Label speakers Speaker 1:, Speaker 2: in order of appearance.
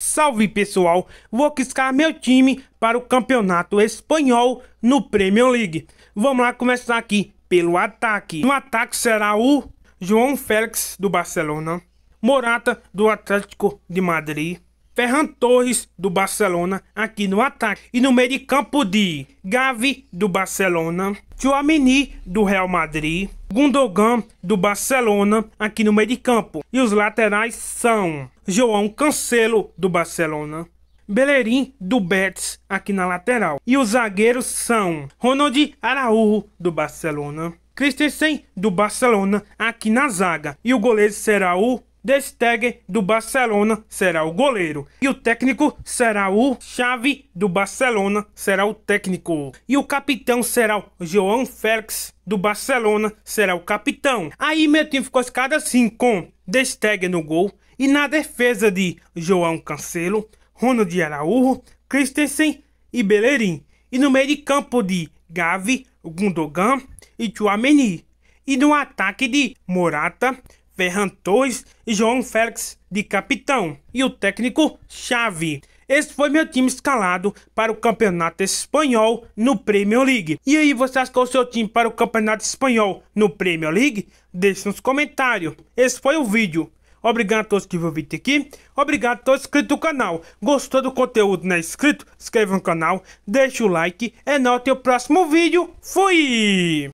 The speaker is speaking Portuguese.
Speaker 1: Salve pessoal, vou quiscar meu time para o campeonato espanhol no Premier League. Vamos lá começar aqui pelo ataque. No ataque será o João Félix do Barcelona, Morata do Atlético de Madrid, Ferran Torres do Barcelona aqui no ataque. E no meio de campo de Gavi do Barcelona, Chouamini do Real Madrid, Gundogan do Barcelona aqui no meio de campo. E os laterais são João Cancelo do Barcelona, Bellerin do Betis aqui na lateral. E os zagueiros são Ronald Araújo do Barcelona, Christensen do Barcelona aqui na zaga. E o goleiro será o Desteg do Barcelona será o goleiro e o técnico será o Xavi do Barcelona será o técnico e o capitão será o João Félix do Barcelona será o capitão. Aí meu time ficou escada assim com Desteg no gol e na defesa de João Cancelo, Ronald Araújo, Christensen e Bellerin e no meio de campo de Gavi, Gundogan e Chouameni e no ataque de Morata, Ferran Torres e João Félix de capitão e o técnico Xavi. Esse foi meu time escalado para o Campeonato Espanhol no Premier League. E aí, você achou é o seu time para o Campeonato Espanhol no Premier League? Deixe nos comentários. Esse foi o vídeo. Obrigado a todos que viram o vídeo aqui. Obrigado a todos inscritos no canal. Gostou do conteúdo, não é inscrito? Inscreva no canal, Deixe o like. É nóis, até o próximo vídeo. Fui!